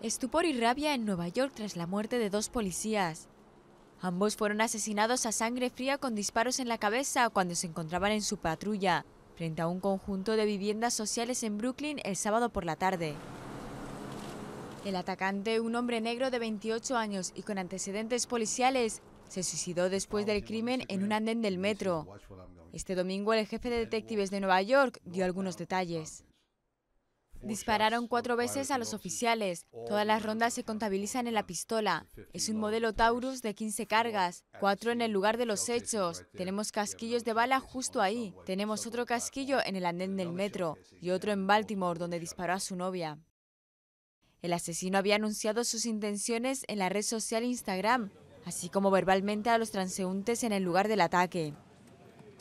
Estupor y rabia en Nueva York tras la muerte de dos policías. Ambos fueron asesinados a sangre fría con disparos en la cabeza cuando se encontraban en su patrulla, frente a un conjunto de viviendas sociales en Brooklyn el sábado por la tarde. El atacante, un hombre negro de 28 años y con antecedentes policiales, se suicidó después del crimen en un andén del metro. Este domingo el jefe de detectives de Nueva York dio algunos detalles. Dispararon cuatro veces a los oficiales. Todas las rondas se contabilizan en la pistola. Es un modelo Taurus de 15 cargas, cuatro en el lugar de los hechos. Tenemos casquillos de bala justo ahí. Tenemos otro casquillo en el andén del metro y otro en Baltimore donde disparó a su novia. El asesino había anunciado sus intenciones en la red social Instagram, así como verbalmente a los transeúntes en el lugar del ataque.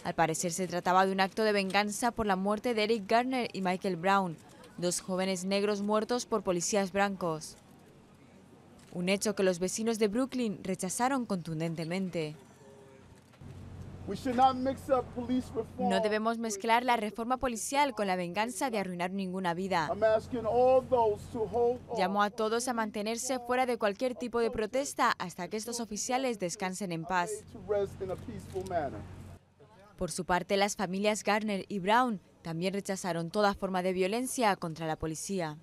Al parecer se trataba de un acto de venganza por la muerte de Eric Garner y Michael Brown, dos jóvenes negros muertos por policías blancos. Un hecho que los vecinos de Brooklyn rechazaron contundentemente. No debemos mezclar la reforma policial con la venganza de arruinar ninguna vida. Llamó a todos a mantenerse fuera de cualquier tipo de protesta hasta que estos oficiales descansen en paz. Por su parte, las familias Garner y Brown también rechazaron toda forma de violencia contra la policía.